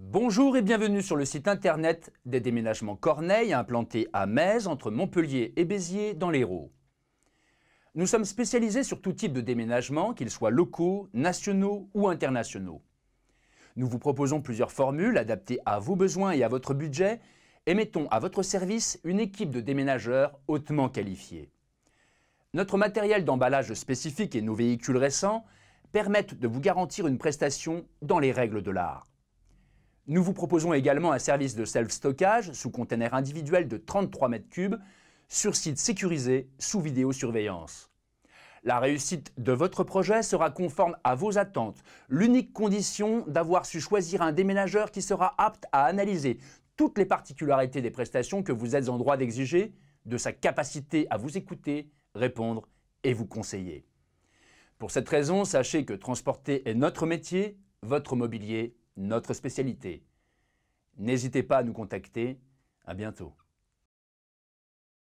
Bonjour et bienvenue sur le site internet des déménagements Corneille, implanté à Metz, entre Montpellier et Béziers, dans l'Hérault. Nous sommes spécialisés sur tout type de déménagement, qu'ils soient locaux, nationaux ou internationaux. Nous vous proposons plusieurs formules adaptées à vos besoins et à votre budget, et mettons à votre service une équipe de déménageurs hautement qualifiés. Notre matériel d'emballage spécifique et nos véhicules récents permettent de vous garantir une prestation dans les règles de l'art. Nous vous proposons également un service de self-stockage sous container individuel de 33 m3 sur site sécurisé sous vidéosurveillance. La réussite de votre projet sera conforme à vos attentes. L'unique condition d'avoir su choisir un déménageur qui sera apte à analyser toutes les particularités des prestations que vous êtes en droit d'exiger, de sa capacité à vous écouter, répondre et vous conseiller. Pour cette raison, sachez que transporter est notre métier, votre mobilier notre spécialité. N'hésitez pas à nous contacter. À bientôt.